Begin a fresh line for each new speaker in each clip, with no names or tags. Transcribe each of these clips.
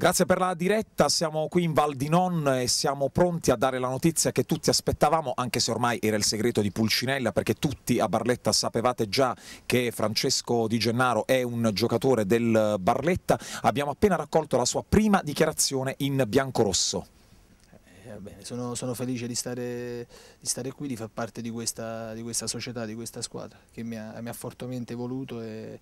Grazie per la diretta, siamo qui in Val di Non e siamo pronti a dare la notizia che tutti aspettavamo, anche se ormai era il segreto di Pulcinella, perché tutti a Barletta sapevate già che Francesco Di Gennaro è un giocatore del Barletta. Abbiamo appena raccolto la sua prima dichiarazione in biancorosso.
Eh, bene, sono, sono, felice di stare, di stare, qui, di far parte di questa, di questa società, di questa squadra che mi ha, mi ha fortemente voluto. E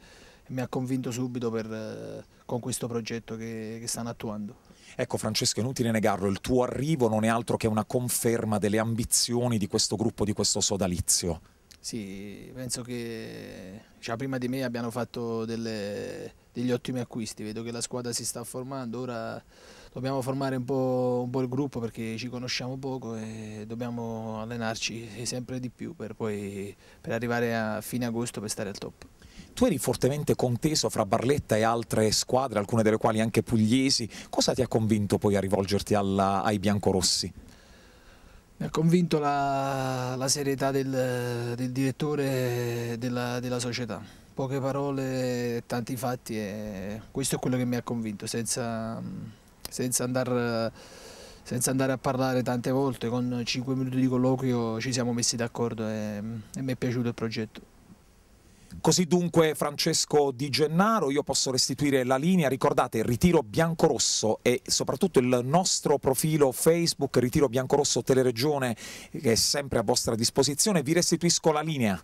mi ha convinto subito per, eh, con questo progetto che, che stanno attuando.
Ecco Francesco, è inutile negarlo, il tuo arrivo non è altro che una conferma delle ambizioni di questo gruppo, di questo sodalizio.
Sì, penso che cioè, prima di me abbiano fatto delle, degli ottimi acquisti, vedo che la squadra si sta formando, ora dobbiamo formare un po', un po', il gruppo perché ci conosciamo poco e dobbiamo allenarci sempre di più per, poi, per arrivare a fine agosto per stare al top.
Tu eri fortemente conteso fra Barletta e altre squadre, alcune delle quali anche pugliesi. Cosa ti ha convinto poi a rivolgerti alla, ai biancorossi?
Mi ha convinto la, la serietà del, del, direttore della, della società. Poche parole, tanti fatti e questo è quello che mi ha convinto, senza, senza, andar, senza andare a parlare tante volte,
con 5 minuti di colloquio ci siamo messi d'accordo e, e mi è piaciuto il progetto. Così dunque Francesco Di Gennaro, io posso restituire la linea, ricordate Ritiro Biancorosso e soprattutto il nostro profilo Facebook Ritiro Biancorosso Teleregione che è sempre a vostra disposizione, vi restituisco la linea.